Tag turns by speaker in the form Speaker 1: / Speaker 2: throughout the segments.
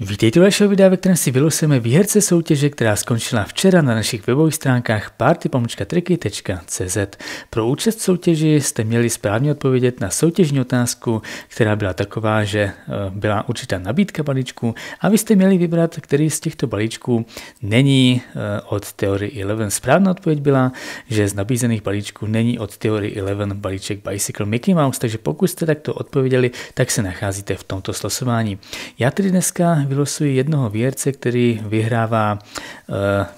Speaker 1: Vítejte u vašeho videa, ve kterém si vylosujeme výherce soutěže, která skončila včera na našich webových stránkách party.triky.cz. Pro účast soutěži jste měli správně odpovědět na soutěžní otázku, která byla taková, že eh, byla určitá nabídka balíčků a vy jste měli vybrat, který z těchto balíčků není eh, od Theory 11. Správná odpověď byla, že z nabízených balíčků není od Theory 11 balíček Bicycle Mickey Mouse, takže pokud jste takto odpověděli, tak se nacházíte v tomto slosování. Já tedy dneska vylosuji jednoho věrce, který vyhrává eh,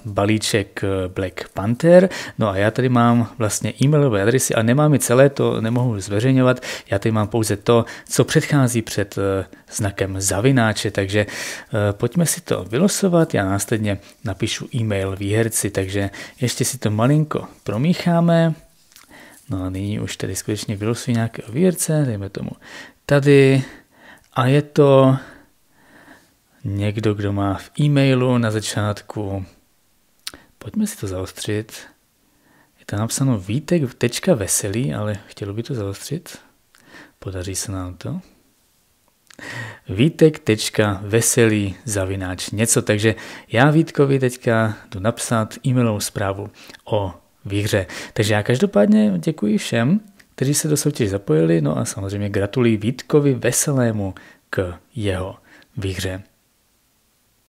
Speaker 1: balíček eh, Black Panther. No a já tady mám vlastně e-mailové adresy a nemám je celé, to nemohu zveřejňovat. Já tady mám pouze to, co předchází před eh, znakem zavináče, takže pojďme si to vylosovat. Já následně napíšu e-mail výherci, takže ještě si to malinko promícháme. No a nyní už tady skutečně vylosuji nějakého výherce, dejme tomu tady. A je to někdo, kdo má v e-mailu na začátku, pojďme si to zaostřit, je to napsáno výtek tečka veselý, ale chtělo by to zaostřit, podaří se nám to. Vítek veselý zavináč něco, takže já Vítkovi teďka jdu napsat e-mailovou zprávu o výhře. Takže já každopádně děkuji všem, kteří se do soutěže zapojili, no a samozřejmě gratuluji Vítkovi Veselému k jeho výhře.